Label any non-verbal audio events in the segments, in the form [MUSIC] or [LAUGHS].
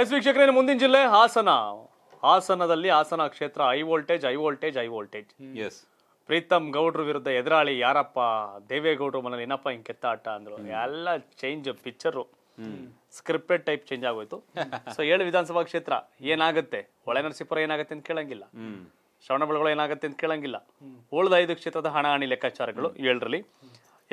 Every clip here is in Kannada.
ಎಸ್ ವೀಕ್ಷಕರೇ ಮುಂದಿನ ಜಿಲ್ಲೆ ಹಾಸನ ಹಾಸನದಲ್ಲಿ ಹಾಸನ ಕ್ಷೇತ್ರ high voltage high voltage high voltage S Preetham ಗೌಡ್ರ ವಿರುದ್ಧ ಎದುರಾಳಿ ಯಾರಪ್ಪ ದೇವೇಗೌಡರು ಮನೇಲಿ ಏನಪ್ಪ ಹಿಂಗೆ ಕೆತ್ತಾಟ ಅಂದ್ರು ಎಲ್ಲ change picture scripted type change ಆಗೋಯ್ತು ಸೊ ಏಳು ವಿಧಾನಸಭಾ ಕ್ಷೇತ್ರ ಏನಾಗುತ್ತೆ ಒಳೆ ನರಸೀಪುರ ಏನಾಗುತ್ತೆ ಅಂತ ಕೇಳಂಗಿಲ್ಲ ಬೆಳಗೊಳ ಏನಾಗುತ್ತೆ ಅಂತ ಕೇಳಂಗಿಲ್ಲ ಉಳಿದ ಐದು ಕ್ಷೇತ್ರದ ಹಣಾಹಣಿ ಲೆಕ್ಕಾಚಾರಗಳು ಏಳರಲ್ಲಿ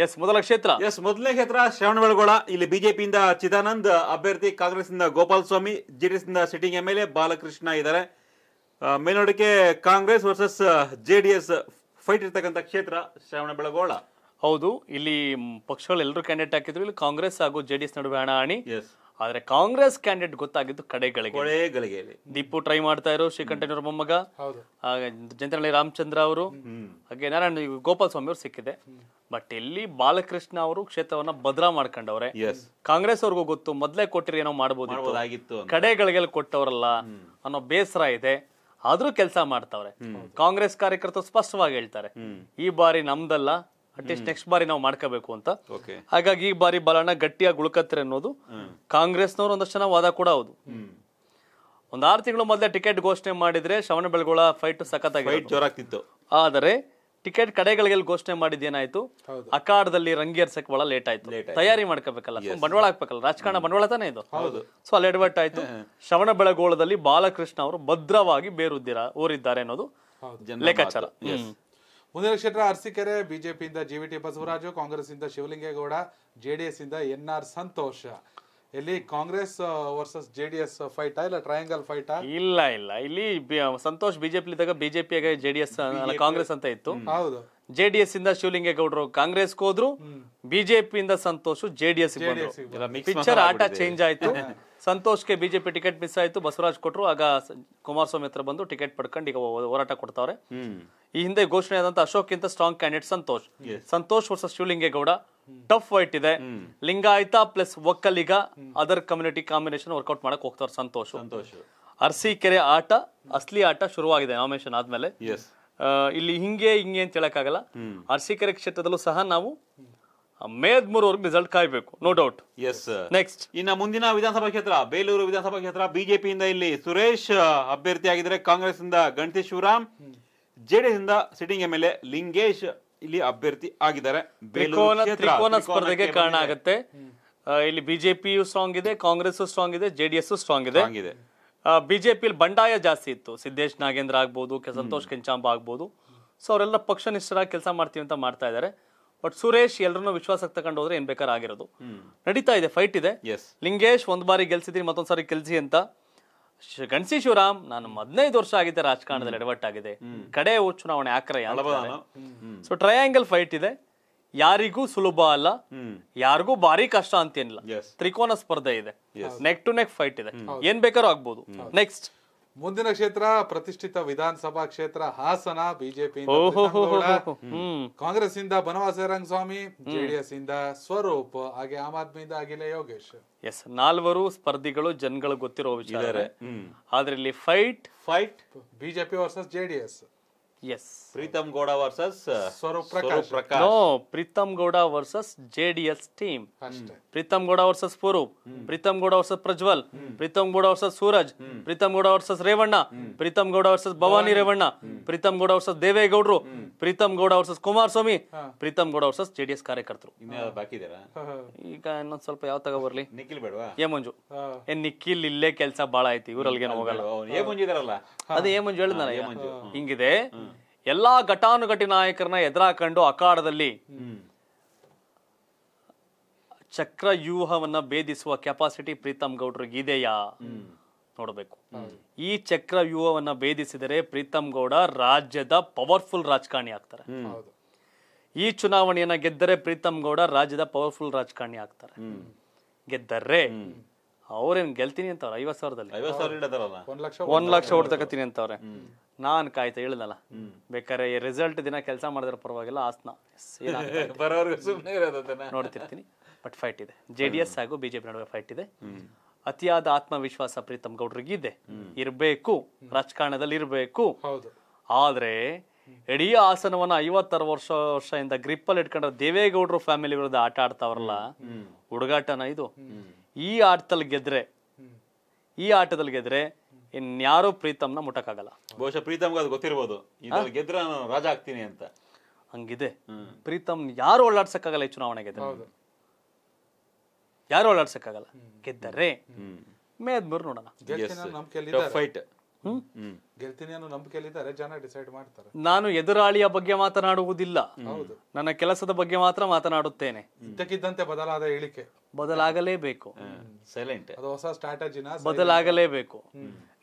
ಎಸ್ ಮೊದಲ ಕ್ಷೇತ್ರ ಎಸ್ ಮೊದಲನೇ ಕ್ಷೇತ್ರ ಶ್ರವಣಬೆಳಗೊಳ ಇಲ್ಲಿ ಬಿಜೆಪಿಯಿಂದ ಚಿದಾನಂದ್ ಅಭ್ಯರ್ಥಿ ಕಾಂಗ್ರೆಸ್ ಇಂದ ಗೋಪಾಲ್ ಸ್ವಾಮಿ ಜೆಡಿಎಸ್ ಇಂದ sitting M L A Balakrishna ಇದ್ದಾರೆ ಮೇಲ್ನೋಡಿಕೆ Congress versus J D S fight ಇರ್ತಕ್ಕಂಥ ಕ್ಷೇತ್ರ ಶ್ರವಣಬೆಳಗೊಳ ಹೌದು ಇಲ್ಲಿ ಪಕ್ಷಗಳು ಎಲ್ಲರೂ ಕ್ಯಾಂಡಿಡೇಟ್ ಹಾಕಿದ್ರು ಇಲ್ಲಿ ಕಾಂಗ್ರೆಸ್ ಹಾಗೂ ಜೆಡಿಎಸ್ ನಡುವೆ ಎಸ್ ಆದ್ರೆ ಕಾಂಗ್ರೆಸ್ ಕ್ಯಾಂಡಿಡೇಟ್ ಗೊತ್ತಾಗಿದ್ದು ಕಡೆಗಳಿಗೆ ದೀಪು ಟ್ರೈ ಮಾಡ್ತಾ ಇರೋ ಶ್ರೀಕಂಠನವ್ರ ಮೊಮ್ಮಗ ಜಂತನಹಳ್ಳಿ ರಾಮಚಂದ್ರ ಅವರು ಹಾಗೆ ನಾರಾಯಣ ಗೋಪಾಲ ಸ್ವಾಮಿ ಅವರು ಸಿಕ್ಕಿದೆ ಬಟ್ ಇಲ್ಲಿ ಬಾಲಕೃಷ್ಣ ಅವರು ಕ್ಷೇತ್ರವನ್ನ ಭದ್ರಾ ಮಾಡ್ಕೊಂಡವ್ರೆ ಕಾಂಗ್ರೆಸ್ ಅವ್ರಿಗೂ ಗೊತ್ತು ಮೊದ್ಲೇ ಕೊಟ್ಟಿರ ಏನೋ ಮಾಡಬಹುದು ಕಡೆಗಳಿಗೆ ಕೊಟ್ಟವರಲ್ಲ ಅನ್ನೋ ಬೇಸರ ಇದೆ ಆದ್ರೂ ಕೆಲಸ ಮಾಡ್ತಾವ್ರೆ ಕಾಂಗ್ರೆಸ್ ಕಾರ್ಯಕರ್ತರು ಸ್ಪಷ್ಟವಾಗಿ ಹೇಳ್ತಾರೆ ಈ ಬಾರಿ ನಮ್ದಲ್ಲ ಅಟ್ಲೀಸ್ಟ್ ನೆಕ್ಸ್ಟ್ ಬಾರಿ ನಾವು ಮಾಡ್ಕೋಬೇಕು ಅಂತ ಹಾಗಾಗಿ ಈ ಬಾರಿ ಬಲಣ್ಣ ಗಟ್ಟಿಯಾಗಿ ಉಳ್ಕತ್ತಾರೆ ಅನ್ನೋದು ಕಾಂಗ್ರೆಸ್ನವ್ರು ಒಂದಷ್ಟು ಜನ ವಾದ ಕೂಡ ಹೌದು ಒಂದ್ ಆರು ತಿಂಗಳು ಮೊದಲೇ ಟಿಕೆಟ್ ಘೋಷಣೆ ಮಾಡಿದ್ರೆ ಶ್ರವಣ ಬೆಳಗೋಳ ಫೈಟ್ ಸಖತ್ ಜೋರಾಗ್ತಿತ್ತು ಆದರೆ ಟಿಕೆಟ್ ಕಡೆಗಳಿಗೆ ಘೋಷಣೆ ಏನಾಯ್ತು ಅಖಾಡದಲ್ಲಿ ರಂಗೇರ್ಸಕ್ ಬಹಳ ಲೇಟ್ ಆಯ್ತು ತಯಾರಿ ಮಾಡ್ಕೋಬೇಕಲ್ಲ ಬಂಡವಾಳ ಹಾಕ್ಬೇಕಲ್ಲ ರಾಜಕಾರಣ ಬಂಡವಾಳ ತಾನೇ ಇದು ಸೊ ಅಲ್ಲಿ ಎಡವಟ್ ಆಯ್ತು ಶ್ರವಣ ಬೆಳಗೋಳದಲ್ಲಿ ಬಾಲಕೃಷ್ಣ ಅವರು ಭದ್ರವಾಗಿ ಬೇರುದ್ದಿರ ಊರಿದ್ದಾರೆ ಅನ್ನೋದು ಲೆಕ್ಕಾಚಾರ ಮುಂದಿನ ಕ್ಷೇತ್ರ ಅರಸೀಕೆರೆ ಬಿಜೆಪಿಯಿಂದ ಜಿವಿಟಿ ಬಸವರಾಜು ಇಂದ ಶಿವಲಿಂಗೇಗೌಡ ಇಂದ ಎನ್ ಆರ್ ಸಂತೋಷ ಇಲ್ಲಿ ಕಾಂಗ್ರೆಸ್ ವರ್ಸಸ್ ಜೆಡಿಎಸ್ ಫೈಟ್ ಇಲ್ಲ ಟ್ರಯಾಂಗಲ್ ಫೈಟ್ ಇಲ್ಲ ಇಲ್ಲ ಇಲ್ಲಿ ಸಂತೋಷ್ ಬಿಜೆಪಿ ಇದ್ದಾಗ ಬಿಜೆಪಿ ಜೆಡಿಎಸ್ ಕಾಂಗ್ರೆಸ್ ಅಂತ ಇತ್ತು ಹೌದು ಜೆ ಡಿ ಎಸ್ ಇಂದ ಶಿವಲಿಂಗೇಗೌಡರು ಕಾಂಗ್ರೆಸ್ ಹೋದ್ರು ಬಿಜೆಪಿಯಿಂದ Santosh J D S picture ಆಟ ಚೇಂಜ್ ಆಯ್ತು ಸಂತೋಷ್ಗೆ ಬಿಜೆಪಿ ಟಿಕೆಟ್ ಮಿಸ್ ಆಯ್ತು ಬಸವರಾಜ್ ಕೊಟ್ರು ಆಗ ಕುಮಾರಸ್ವಾಮಿ ಹತ್ರ ಬಂದು ಟಿಕೆಟ್ ಪಡ್ಕೊಂಡು ಈಗ ಹೋರಾಟ ಕೊಡ್ತಾವ್ರೆ ಈ ಹಿಂದೆ ಘೋಷಣೆ ಆದಂತ ಅಶೋಕ್ಗಿಂತ strong candidate Santosh Santosh versus Shivalingegowda tough fight ಇದೆ Lingayat plus Vokkaliga other community combination work out ಮಾಡಕ್ ಹೋಗ್ತಾರೆ ಸಂತೋಷ್ ಅರ್ಸಿ ಕೆರೆ ಆಟ ಅಸ್ಲಿ ಆಟ ಶುರುವಾಗಿದೆ ನಾಮಿನೇಷನ್ ಆದ್ಮೇಲೆ ಇಲ್ಲಿ ಹಿಂಗೆ ಹಿಂಗೆ ಅಂತ ಹೇಳಕ್ಕಾಗಲ್ಲ ಅರ್ಸಿಕೆರೆ ಕ್ಷೇತ್ರದಲ್ಲೂ ಸಹ ನಾವು ಮೇ ಅವ್ರಿಗೆ ರಿಸಲ್ಟ್ ಕಾಯ್ಬೇಕು ನೋ ಡೌಟ್ ಎಸ್ ನೆಕ್ಸ್ಟ್ ಇನ್ನ ಮುಂದಿನ ವಿಧಾನಸಭಾ ಕ್ಷೇತ್ರ ಬೇಲೂರು ವಿಧಾನಸಭಾ ಕ್ಷೇತ್ರ ಬಿಜೆಪಿಯಿಂದ ಇಲ್ಲಿ ಸುರೇಶ್ ಅಭ್ಯರ್ಥಿ ಆಗಿದ್ರೆ ಕಾಂಗ್ರೆಸ್ ಇಂದ ಗಣತಿ ಜೆಡಿಎಸ್ ಇಂದ sitting M L A Lingesh ಇಲ್ಲಿ ಅಭ್ಯರ್ಥಿ ಆಗಿದ್ದಾರೆ ತ್ರಿಕೋನ ಸ್ಪರ್ಧೆಗೆ ಕಾರಣ ಆಗುತ್ತೆ ಇಲ್ಲಿ ಬಿಜೆಪಿಯು ಸ್ಟ್ರಾಂಗ್ ಇದೆ ಕಾಂಗ್ರೆಸ್ ಸ್ಟ್ರಾಂಗ್ ಇದೆ ಜೆಡಿಎಸ್ ಸ್ಟ್ರಾಂಗ್ ಇದೆ ಬಿಜೆಪಿ ಬಂಡಾಯ ಜಾಸ್ತಿ ಇತ್ತು ಸಿದ್ದೇಶ್ ನಾಗೇಂದ್ರ ಆಗ್ಬೋದು ಸಂತೋಷ್ ಕೆಂಚಾಂಬ ಆಗ್ಬೋದು ಸೊ ಅವರೆಲ್ಲ ಪಕ್ಷ ನಿಷ್ಠರಾಗಿ ಕೆಲಸ ಮಾಡ್ತೀವಿ ಅಂತ ಮಾಡ್ತಾ ಇದ್ದಾರೆ ಬಟ್ ಸುರೇಶ್ ಎಲ್ಲರನ್ನೂ ವಿಶ್ವಾಸಕ್ಕೆ ತಗೊಂಡು ಹೋದ್ರೆ ಏನ್ ಬೇಕಾದ್ರೆ ಆಗಿರೋದು ನಡೀತಾ ಇದೆ ಫೈಟ್ ಇದೆ ಲಿಂಗೇಶ್ ಒಂದ್ ಬಾರಿ ಗೆಲ್ಸಿದ್ರಿ ಮತ್ತೊಂದ್ ಸಾರಿ ಗೆಲ್ಸಿ ಅಂತ ಗಣಸಿ ಶಿವರಾಮ್ ನಾನು ಹದಿನೈದು ವರ್ಷ ಆಗಿದೆ ರಾಜಕಾರಣದಲ್ಲಿ ಎಡವಟ್ಟಾಗಿದೆ ಕಡೆ ಚುನಾವಣೆ ಆಕ್ರಯ ಸೊ ಟ್ರಯಾಂಗಲ್ ಫೈಟ್ ಇದೆ ಯಾರಿಗೂ ಸುಲಭ ಅಲ್ಲ ಯಾರಿಗೂ ಭಾರಿ ಕಷ್ಟ ಅಂತೇನಿಲ್ಲ ತ್ರಿಕೋನ ಸ್ಪರ್ಧೆ ಇದೆ ನೆಕ್ ಟು ನೆಕ್ ಫೈಟ್ ಇದೆ ಏನ್ ಬೇಕಾದ್ರೂ ಆಗ್ಬೋದು ನೆಕ್ಸ್ಟ್ ಮುಂದಿನ ಕ್ಷೇತ್ರ ಪ್ರತಿಷ್ಠಿತ ವಿಧಾನಸಭಾ ಕ್ಷೇತ್ರ ಹಾಸನ ಬಿಜೆಪಿ ಕಾಂಗ್ರೆಸ್ ಇಂದ ಬನವಾಸ ರಂಗಸ್ವಾಮಿ ಜೆಡಿಎಸ್ ಇಂದ ಸ್ವರೂಪ್ ಹಾಗೆ ಆಮ್ ಆದ್ಮಿಯಿಂದ ಆಗಿಲ್ಲ ಯೋಗೇಶ್ ಎಸ್ ನಾಲ್ವರು ಸ್ಪರ್ಧಿಗಳು ಜನಗಳು ಗೊತ್ತಿರೋ ವಿಚಾರ ಆದ್ರೆ ಇಲ್ಲಿ fight fight BJP versus JDS S Preetham Gowda versus Swaroop Prakash no Preetham Gowda versus JDS team Preetham Gowda versus Swaroop Preetham Gowda versus Prajwal Preetham Gowda versus Suraj Preetham Gowda versus Revanna Preetham Gowda versus Bhavani Revanna Preetham Gowda versus ದೇವೇಗೌಡರು Preetham Gowda versus Kumar Swamy Preetham Gowda versus J D S ಕಾರ್ಯಕರ್ತರು ಈಗ ಇನ್ನೊಂದ್ ಸ್ವಲ್ಪ ಯಾವ ತಗ ಬರ್ಲಿ ನಿಖಿಲ್ ಬೇಡವಾ ಏ ಮಂಜು ಏ ನಿಖಿಲ್ ಇಲ್ಲೇ ಕೆಲಸ ಬಾಳ ಐತಿ ಇವ್ರಲ್ಲಿ ಹೋಗಲ್ಲ ಅದೇ ಏ ಮಂಜು ಹೇಳಿದ್ನಲ್ಲ ಹಿಂಗಿದೆ ಎಲ್ಲಾ ಘಟಾನುಘಟಿ ನಾಯಕರನ್ನ ಎದುರಾಕೊಂಡು ಅಖಾಡದಲ್ಲಿ ಚಕ್ರ ವ್ಯೂಹವನ್ನ ಭೇದಿಸುವ ಕೆಪಾಸಿಟಿ ಪ್ರೀತಮ್ ಇದೆಯಾ ನೋಡಬೇಕು ಈ ಚಕ್ರ ವ್ಯೂಹವನ್ನ ಭೇದಿಸಿದರೆ ಪ್ರೀತಮ್ ಗೌಡ ರಾಜ್ಯದ ಪವರ್ಫುಲ್ ರಾಜಕಾರಣಿ ಆಗ್ತಾರೆ ಈ ಚುನಾವಣೆಯನ್ನ ಗೆದ್ದರೆ ಪ್ರೀತಮ್ ಗೌಡ ರಾಜ್ಯದ ಪವರ್ಫುಲ್ ರಾಜಕಾರಣಿ ಆಗ್ತಾರೆ ಗೆದ್ದರೆ ಅವ್ರೇನ್ ಗೆಲ್ತೀನಿ ಅಂತವ್ರೆ ಐವತ್ ಸಾವಿರದಲ್ಲಿ ಒಂದ್ ಲಕ್ಷ ಓಡ್ತಕತ್ತೀನಿ ಅಂತವ್ರೆ ನಾನ್ ಕಾಯ್ತಾ ಹೇಳಿದಲ್ಲ ಬೇಕಾದ್ರೆ ರಿಸಲ್ಟ್ ದಿನ ಕೆಲಸ ಮಾಡಿದ್ರೆ ಪರವಾಗಿಲ್ಲ ಆಸ್ನ ನೋಡ್ತಿರ್ತೀನಿ ಬಟ್ ಫೈಟ್ ಇದೆ ಜೆ ಡಿ ಎಸ್ ಹಾಗೂ ಬಿಜೆಪಿ ನಡುವೆ ಫೈಟ್ ಇದೆ ಅತಿಯಾದ ಆತ್ಮವಿಶ್ವಾಸ ಪ್ರೀತಮ್ ಇದೆ ಇರಬೇಕು ರಾಜಕಾರಣದಲ್ಲಿ ಇರಬೇಕು ಆದ್ರೆ ಇಡೀ ಆಸನವನ್ನ ಐವತ್ತಾರು ವರ್ಷ ವರ್ಷದಿಂದ ಗ್ರಿಪ್ ಅಲ್ಲಿ ಇಟ್ಕೊಂಡ್ರೆ ದೇವೇಗೌಡರು ಫ್ಯಾಮಿಲಿ ವಿರುದ್ಧ ಆಟ ಆಡ್ತಾವ್ರಲ್ಲ ಹುಡುಗಾಟನ ಇದು ಈ ಆಟದಲ್ಲಿ ಗೆದ್ರೆ ಈ ಆಟದಲ್ಲಿ ಗೆದ್ರೆ ಇನ್ಯಾರು ಪ್ರೀತಮ್ನ ಮುಟ್ಟಕ್ಕಾಗಲ್ಲ ಬಹುಶಃ ಪ್ರೀತಮ್ಗೆ ಅದು ಗೊತ್ತಿರ್ಬೋದು ಗೆದ್ರ ಗೆದ್ರೆ ರಾಜ ಆಗ್ತೀನಿ ಅಂತ ಹಂಗಿದೆ ಪ್ರೀತಮ್ ಯಾರು ಓಡಾಡ್ಸಕ್ಕಾಗಲ್ಲ ಈ ಚುನಾವಣೆ ಗೆದ್ದರೆ ಯಾರು ಓಡಾಡ್ಸಕ್ಕಾಗಲ್ಲ ಗೆದ್ದರೆ ಮೇದ್ಮೂರು ನೋಡೋಣ ಫೈಟ್ ಅನ್ನೋ ಇದ್ದಾರೆ ಜನ ಡಿಸೈಡ್ ಮಾಡ್ತಾರೆ ನಾನು ಎದುರಾಳಿಯ ಬಗ್ಗೆ ಮಾತನಾಡುವುದಿಲ್ಲ ನನ್ನ ಕೆಲಸದ ಬಗ್ಗೆ ಮಾತ್ರ ಮಾತನಾಡುತ್ತೇನೆ ಇದ್ದಕ್ಕಿದ್ದಂತೆ ಬದಲಾದ ಹೇಳಿಕೆ ಬದಲಾಗಲೇಬೇಕು ಸೈಲೆಂಟ್ ಅದು ಹೊಸ ಸ್ಟ್ರಾಟಜಿನ ಬದಲಾಗಲೇಬೇಕು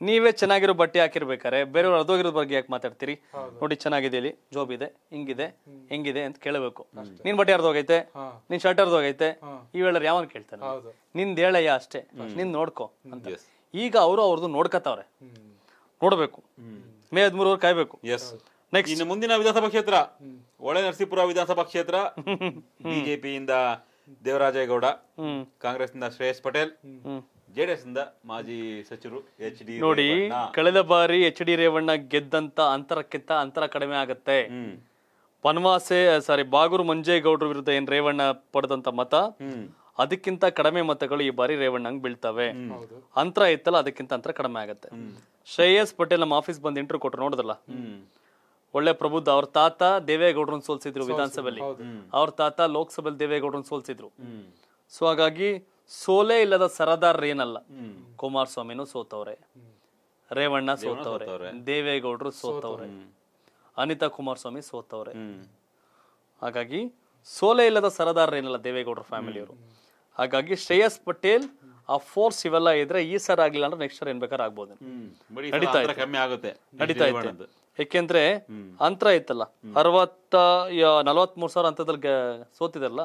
ನೀವೇ ಚೆನ್ನಾಗಿರೋ ಬಟ್ಟೆ ಹಾಕಿರ್ಬೇಕಾರೆ ಬೇರೆಯವ್ರು ಅರ್ಧೋಗಿರೋ ಬಗ್ಗೆ ಯಾಕೆ ಮಾತಾಡ್ತೀರಿ ನೋಡಿ ಚೆನ್ನಾಗಿದೆ ಇಲ್ಲಿ ಜಾಬ್ ಇದೆ ಹಿಂಗಿದೆ ಹೆಂಗಿದೆ ಅಂತ ಕೇಳಬೇಕು ನಿನ್ ಬಟ್ಟೆ ಅರ್ಧೋಗೈತೆ ನಿನ್ ಶರ್ಟ್ ಅರ್ಧೋಗೈತೆ ಇವೆಲ್ಲರೂ ಯಾವನ್ ಕೇಳ್ತಾನೆ ನಿಂದ ಹೇಳಯ್ಯ ಅಷ್ಟೇ ನಿನ್ ನೋಡ್ಕೊ ಅಂತ ಈಗ ಅವರು ಅವ್ರದ್ದು ನೋಡ್ಕತ್ತವ್ರೆ ನೋಡ್ಬೇಕು ಮೇ ಅವ್ರು ಕಾಯ್ಬೇಕು ನೆಕ್ಸ್ಟ್ ಇನ್ನು ಮುಂದಿನ ವಿಧಾನಸಭಾ ಕ್ಷೇತ್ರ ಒಳೆ ನರಸೀಪುರ ವಿಧಾನಸಭಾ ಕ್ಷೇತ್ರ ಬಿಜೆಪಿಯಿಂದ [LAUGHS] ದೇವರಾಜೇಗೌಡ ಇಂದ ಶ್ರೇಯಸ್ ಪಟೇಲ್ ಜೆಡಿಎಸ್ ಇಂದ ಮಾಜಿ ಸಚಿವರು ಎಚ್ ಡಿ ನೋಡಿ ಕಳೆದ ಬಾರಿ ಎಚ್ ಡಿ ರೇವಣ್ಣ ಗೆದ್ದಂತ ಅಂತರಕ್ಕಿಂತ ಅಂತರ ಕಡಿಮೆ ಆಗತ್ತೆ ಬನವಾಸೆ ಸಾರಿ ಬಾಗೂರು ಮಂಜೇಗೌಡ್ರ ವಿರುದ್ಧ ಏನ್ ರೇವಣ್ಣ ಪಡೆದಂತ ಮತ ಅದಕ್ಕಿಂತ ಕಡಿಮೆ ಮತಗಳು ಈ ಬಾರಿ ರೇವಣ್ಣಂಗ್ ಬೀಳ್ತವೆ ಅಂತರ ಇತ್ತಲ್ಲ ಅದಕ್ಕಿಂತ ಅಂತರ ಕಡಿಮೆ ಆಗತ್ತೆ ಶ್ರೇಯಸ್ ಪಟೇಲ್ ನಮ್ಮ ಆಫೀಸ್ ಬಂದು ಇಂಟರ್ವ್ಯೂ ಕೊಟ್ರು ನೋಡಿದ್ರಲ್ಲ ಒಳ್ಳೆ ಪ್ರಬುದ್ಧ ಅವ್ರ ತಾತ ದೇವೇಗೌಡರನ್ನ ಸೋಲ್ಸಿದ್ರು ವಿಧಾನಸಭೆಯಲ್ಲಿ ಅವ್ರ ತಾತ ಲೋಕಸಭೆಯಲ್ಲಿ ದೇವೇಗೌಡರನ್ನ ಸೋಲ್ಸಿದ್ರು ಸೊ ಹಾಗಾಗಿ ಸೋಲೆ ಇಲ್ಲದ ಸರದಾರ್ ಏನಲ್ಲ ಕುಮಾರಸ್ವಾಮಿನೂ ಸೋತವ್ರೆ ರೇವಣ್ಣ ಸೋತವ್ರೆ ದೇವೇಗೌಡರು ಸೋತವ್ರೆ ಅನಿತಾ ಕುಮಾರಸ್ವಾಮಿ ಸೋತವ್ರೆ ಹಾಗಾಗಿ ಸೋಲೆ ಇಲ್ಲದ ಸರದಾರ್ ಏನಲ್ಲ ದೇವೇಗೌಡರ ಫ್ಯಾಮಿಲಿಯವರು ಹಾಗಾಗಿ ಶ್ರೇಯಸ್ ಪಟೇಲ್ ಆ ಫೋರ್ಸ್ ಇವೆಲ್ಲ ಇದ್ರೆ ಈ ಸರ್ ಆಗಿಲ್ಲ ಅಂದ್ರೆ ನೆಕ್ಸ್ಟ್ ಸರ್ ಏನ್ ಬೇಕಾದ್ರೆ ಆಗ್ಬೋದು ನಡೀತಾ ಕಮ್ಮಿ ಆಗುತ್ತೆ ನಡೀತಾ ಯಾಕೆಂದ್ರೆ ಅಂತರ ಇತ್ತಲ್ಲ ಅರವತ್ತ ನಲವತ್ ಮೂರ್ ಸಾವಿರ ಅಂತದಲ್ಲಿ ಸೋತಿದಲ್ಲ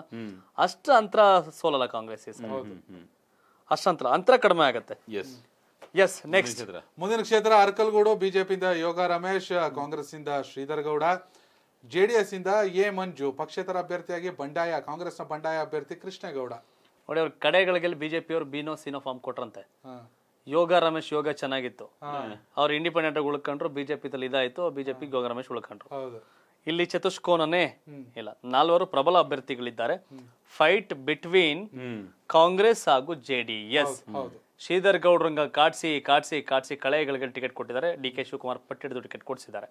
ಅಷ್ಟ ಅಂತರ ಸೋಲಲ್ಲ ಕಾಂಗ್ರೆಸ್ ಅಷ್ಟ ಅಂತರ ಕಡಿಮೆ ಆಗತ್ತೆ ಎಸ್ ನೆಕ್ಸ್ಟ್ ಮುಂದಿನ ಕ್ಷೇತ್ರ ಅರ್ಕಲ್ಗೂಡು ಬಿಜೆಪಿಯಿಂದ ಯೋಗ ರಮೇಶ್ ಕಾಂಗ್ರೆಸ್ ಇಂದ ಶ್ರೀಧರ್ ಗೌಡ ಜೆಡಿಎಸ್ ಇಂದ ಎ ಮಂಜು ಪಕ್ಷೇತರ ಅಭ್ಯರ್ಥಿಯಾಗಿ ಬಂಡಾಯ ಕಾಂಗ್ರೆಸ್ನ ಬಂಡಾಯ ಅಭ್ಯರ್ಥಿ ಕೃಷ್ಣೇಗೌಡ ನೋಡಿ ಅವ್ರ ಬಿಜೆಪಿ ಬಿಜೆಪಿಯವ್ರು ಬಿನೋ ಸಿನೋ ಫಾರ್ಮ್ ಕೊಟ್ರಂತೆ ಯೋಗ ರಮೇಶ್ ಯೋಗ ಚೆನ್ನಾಗಿತ್ತು ಅವ್ರ ಇಂಡಿಪೆಂಡೆಂಟ್ ಆಗಿ ಉಳ್ಕೊಂಡ್ರು ಬಿಜೆಪಿ ತಲೆ ಇದಾಯ್ತು ಬಿಜೆಪಿ ಯೋಗ ರಮೇಶ್ ಉಳ್ಕೊಂಡ್ರು ಇಲ್ಲಿ ಚತುಷ್ಕೋನೇ ಇಲ್ಲ ನಾಲ್ವರು ಪ್ರಬಲ ಅಭ್ಯರ್ಥಿಗಳಿದ್ದಾರೆ ಫೈಟ್ ಬಿಟ್ವೀನ್ ಕಾಂಗ್ರೆಸ್ ಹಾಗೂ ಜೆ ಡಿ ಎಸ್ ಶ್ರೀಧರ್ ಗೌಡ್ರಂಗ ಕಾಡ್ಸಿ ಕಾಡ್ಸಿ ಕಾಡ್ಸಿ ಕಳೆಗಳಿಗೆ ಟಿಕೆಟ್ ಕೊಟ್ಟಿದ್ದಾರೆ ಡಿ ಕೆ ಶಿವಕುಮಾರ್ ಪಟ್ಟಿಡ್ದು ಟಿಕೆಟ್ ಕೊಡಿಸಿದ್ದಾರೆ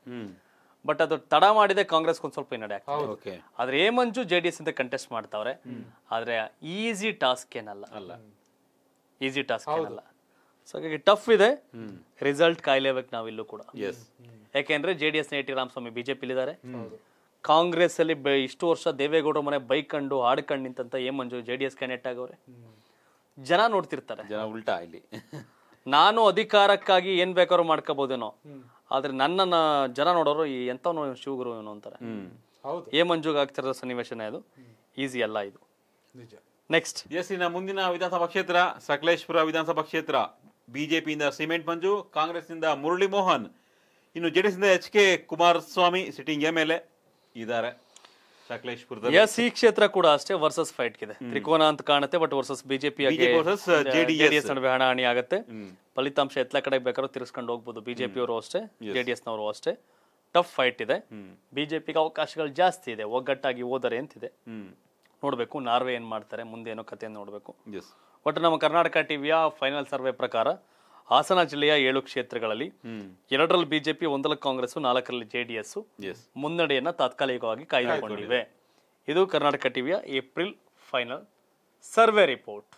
ಬಟ್ ಅದು ತಡ ಮಾಡಿದೆ ಕಾಂಗ್ರೆಸ್ ಒಂದ್ ಸ್ವಲ್ಪ ಹಿನ್ನಡೆ ಆಗ್ತದೆ ಆದ್ರೆ ಏ ಮಂಜು ಜೆ ಡಿ ಎಸ್ ಅಂತ ಕಂಟೆಸ್ಟ್ ಮಾಡ್ತಾವ್ರೆ ಆದ್ರೆ ಈಸಿ ಟಾಸ್ಕ್ ಏನಲ್ಲ ಅಲ್ಲ ಈಸಿ ಟಾಸ್ಕ್ ಏನಲ್ಲ ಸೊ ಹಾಗಾಗಿ ಟಫ್ ಇದೆ ರಿಸಲ್ಟ್ ಕಾಯ್ಲೇಬೇಕು ನಾವಿಲ್ಲೂ ಕೂಡ ಯಾಕೆಂದ್ರೆ ಜೆ ಡಿ ಎಸ್ ನ ಟಿ ರಾಮಸ್ವಾಮಿ ಇದಾರೆ ಕಾಂಗ್ರೆಸ್ ಅಲ್ಲಿ ಇಷ್ಟು ವರ್ಷ ದೇವೇಗೌಡರ ಮನೆ ಕಂಡು ಹಾಡ್ಕಂಡು ನಿಂತಂತ ಹೇಮಂಜು ಮಂಜು ಜೆ ಡಿ ಎಸ್ ಕ್ಯಾಂಡಿಡೇಟ್ ಆಗವ್ರೆ ಜನ ನೋಡ್ತಿರ್ತಾರೆ ಜನ ಉಲ್ಟಾ ಇಲ್ಲಿ ನಾನು ಅಧಿಕಾರಕ್ಕಾಗಿ ಏನ್ ಬೇಕಾದ್ರೂ ಮಾಡ್ಕೋಬಹುದೇನೋ ಆದ್ರೆ ನನ್ನನ್ನ ಜನ ನೋಡೋರು ಈ ಎಂಥವನು ಶಿವಗುರು ಏನು ಅಂತಾರೆ ಏ ಮಂಜುಗ್ ಆಗ್ತಿರೋ ಸನ್ನಿವೇಶನೇ ಇದು ಈಸಿ ಅಲ್ಲ ಇದು ನೆಕ್ಸ್ಟ್ ಎಸ್ ಇನ್ನ ಮುಂದಿನ ವಿಧಾನಸಭಾ ಕ್ಷೇತ್ರ ಸಕಲೇಶ್ಪುರ ವಿಧಾನಸಭಾ ಕ್ಷೇತ್ರ ಬಿಜೆಪಿಯಿಂದ ಸಿಮೆಂಟ್ ಮಂಜು ಕಾಂಗ್ರೆಸ್ ನಿಂದ ಮುರಳಿ ಮೋಹನ್ ಇನ್ನು ಜೆಡಿಎಸ್ ನಿಂದ H K Kumaraswamy sitting M L A ಇದ್ದಾರೆ ಎಸ್ ಈ ಕ್ಷೇತ್ರ ಕೂಡ ಅಷ್ಟೇ ವರ್ಸಸ್ ಫೈಟ್ ಇದೆ ತ್ರಿಕೋನ ಅಂತ ಕಾಣುತ್ತೆ ಬಟ್ ವರ್ಸಸ್ ಬಿಜೆಪಿ ಜೆಡಿಎಸ್ ನಡುವೆ ಹಣಾಹಣಿ ಆಗುತ್ತೆ ಫಲಿತಾಂಶ ಎತ್ಲ ಕಡೆ ಬೇಕಾದ್ರೂ ತಿರ್ಸ್ಕೊಂಡು ಹೋಗ್ಬೋದು ಬಿಜೆಪಿ ಅವರು ಅಷ್ಟೇ ಜೆಡಿಎಸ್ ನವರು ಅಷ್ಟೇ ಟಫ್ ಫೈಟ್ ಇದೆ ಬಿಜೆಪಿಗೆ ಅವಕಾಶಗಳು ಜಾಸ್ತಿ ಇದೆ ಒಗ್ಗಟ್ಟಾಗಿ ಹೋದರೆ ಅಂತಿದೆ ನೋಡ್ಬೇಕು ನಾರ್ವೆ ಏನ್ ಮಾಡ್ತಾರೆ ಮುಂದೆ ಏನೋ ಕಥೆ ನೋಡ್ಬೇಕು ಬಟ್ ನಮ್ಮ ಕರ್ನಾಟಕ ಟಿವಿಯ ಫೈನಲ್ ಸರ್ವೆ ಪ್ರಕಾರ ಹಾಸನ ಜಿಲ್ಲೆಯ ಏಳು ಕ್ಷೇತ್ರಗಳಲ್ಲಿ ಎರಡರಲ್ಲಿ ಬಿಜೆಪಿ ಒಂದರಲ್ಲಿ ಕಾಂಗ್ರೆಸ್ ನಾಲ್ಕರಲ್ಲಿ ಜೆಡಿಎಸ್ ಮುನ್ನಡೆಯನ್ನ ತಾತ್ಕಾಲಿಕವಾಗಿ ಕಾಯ್ದುಕೊಂಡಿವೆ ಇದು ಕರ್ನಾಟಕ ಟಿವಿಯ ಏಪ್ರಿಲ್ ಫೈನಲ್ ಸರ್ವೆ ರಿಪೋರ್ಟ್